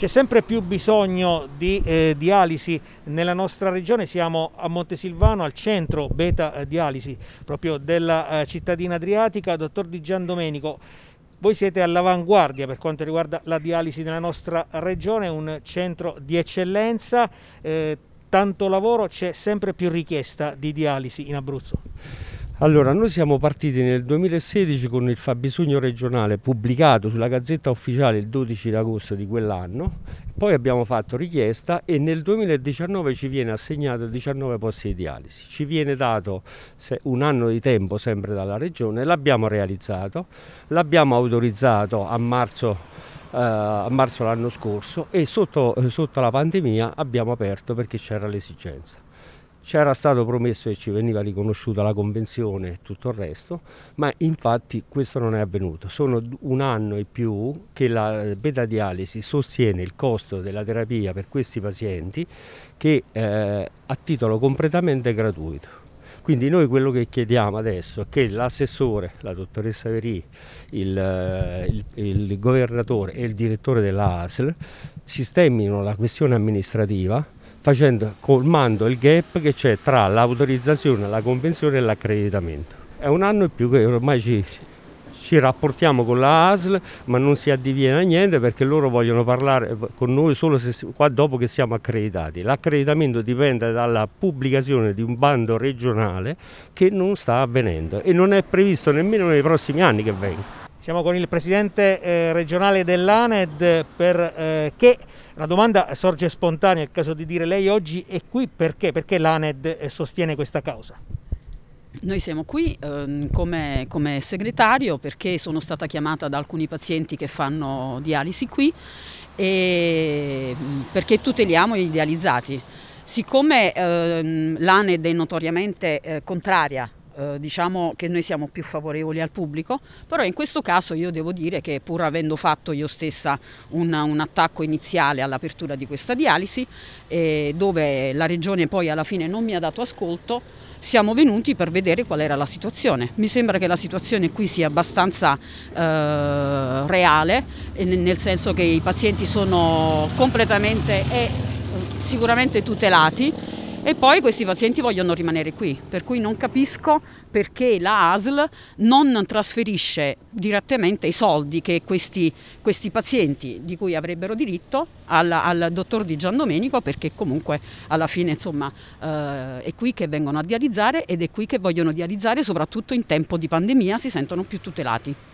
C'è sempre più bisogno di eh, dialisi nella nostra regione, siamo a Montesilvano al centro beta eh, dialisi proprio della eh, cittadina adriatica, dottor Di Gian Domenico. Voi siete all'avanguardia per quanto riguarda la dialisi nella nostra regione, un centro di eccellenza, eh, tanto lavoro, c'è sempre più richiesta di dialisi in Abruzzo. Allora, noi siamo partiti nel 2016 con il fabbisogno regionale pubblicato sulla Gazzetta Ufficiale il 12 agosto di quell'anno, poi abbiamo fatto richiesta e nel 2019 ci viene assegnato 19 posti di dialisi. Ci viene dato un anno di tempo sempre dalla Regione, l'abbiamo realizzato, l'abbiamo autorizzato a marzo Uh, a marzo l'anno scorso e sotto, eh, sotto, la pandemia abbiamo aperto perché c'era l'esigenza c'era stato promesso che ci veniva riconosciuta la convenzione e tutto il resto, ma infatti questo non è avvenuto. Sono un anno e più che la beta dialisi sostiene il costo della terapia per questi pazienti che eh, a titolo completamente gratuito. Quindi noi quello che chiediamo adesso è che l'assessore, la dottoressa Verì, il, il, il governatore e il direttore dell'ASL sistemino la questione amministrativa facendo, colmando il gap che c'è tra l'autorizzazione, la convenzione e l'accreditamento. È un anno e più che ormai ci, ci rapportiamo con la ASL ma non si addiviene a niente perché loro vogliono parlare con noi solo se, qua dopo che siamo accreditati. L'accreditamento dipende dalla pubblicazione di un bando regionale che non sta avvenendo e non è previsto nemmeno nei prossimi anni che venga. Siamo con il presidente eh, regionale dell'ANED perché eh, una domanda sorge spontanea, è il caso di dire lei oggi è qui perché? Perché l'ANED eh, sostiene questa causa? Noi siamo qui eh, come, come, segretario perché sono stata chiamata da alcuni pazienti che fanno dialisi qui e mm, perché tuteliamo gli idealizzati. Siccome ehm, l'ANED è notoriamente eh, contraria eh, diciamo che noi siamo più favorevoli al pubblico, però in questo caso io devo dire che pur avendo fatto io stessa un, un attacco iniziale all'apertura di questa dialisi, eh, dove la Regione poi alla fine non mi ha dato ascolto, siamo venuti per vedere qual era la situazione. Mi sembra che la situazione qui sia abbastanza eh, reale, nel senso che i pazienti sono completamente e eh, sicuramente tutelati e poi questi pazienti vogliono rimanere qui, per cui non capisco perché la ASL non trasferisce direttamente i soldi che questi, questi pazienti di cui avrebbero diritto al, al, dottor Di Gian Domenico perché comunque alla fine insomma eh, è qui che vengono a dializzare ed è qui che vogliono dializzare soprattutto in tempo di pandemia si sentono più tutelati.